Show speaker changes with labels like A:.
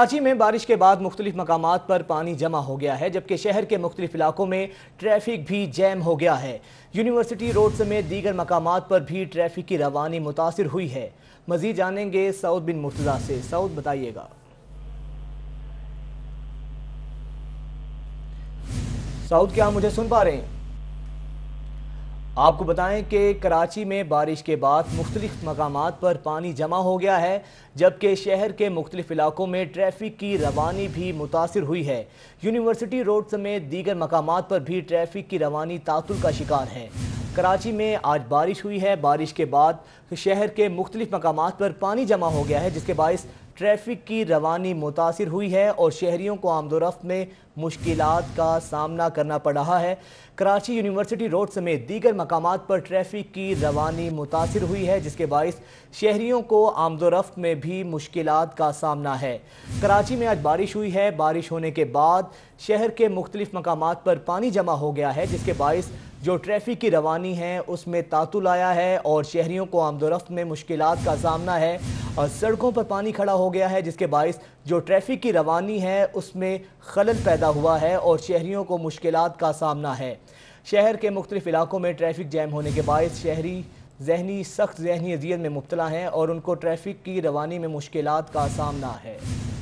A: कराची में बारिश के बाद मुख्तलिफ मकाम पर पानी जमा हो गया है जबकि शहर के मुख्तलिफ इलाकों में ट्रैफिक भी जैम हो गया है यूनिवर्सिटी रोड समेत दीगर मकाम पर भी ट्रैफिक की रवानी मुतासर हुई है मजीद जानेंगे सऊद बिन मुर्तज़ा से सऊद बताइएगा सऊद क्या मुझे सुन पा रहे हैं आपको बताएं कि कराची में बारिश के बाद मुख्तलिफ मकाम पर पानी जमा हो गया है जबकि शहर के मुख्तलिफ इलाकों में ट्रैफिक की रवानी भी मुतासर हुई है यूनिवर्सिटी रोड समेत दीगर मकाम पर भी ट्रैफिक की रवानी तातुल का शिकार है कराची में आज बारिश हुई है बारिश के बाद शहर के मुख्तलिफ मकाम पर पानी जमा हो गया है जिसके बायस ट्रैफिक की रवानी मुतासर हुई है और शहरीों को आमदोरफ्त में मुश्किल का सामना करना पड़ रहा है कराची यूनिवर्सिटी रोड समेत दीगर मकाम पर ट्रैफिक की रवानी मुतासर हुई है जिसके बायस शहरीों को आमदोरफ्त में भी मुश्किल का सामना है कराची में आज बारिश हुई है बारिश होने के बाद शहर के मुख्तलिफ मकाम पर पानी जमा हो गया है जिसके बायस जो ट्रैफिक की रवानी है उसमें तातुल आया है और शहरीों को आमदोरफ्त में मुश्किल का सामना है और सड़कों पर पानी खड़ा हो गया है जिसके बायस जो ट्रैफिक की रवानी है उसमें खलल पैदा हुआ है और शहरीों को मुश्किल का सामना है शहर के मुख्तलिफ इलाकों में ट्रैफिक जैम होने के बायस शहरी जहनी सख्त जहनी अजियत में मुबतला हैं और उनको ट्रैफिक की रवानी में मुश्किल का सामना है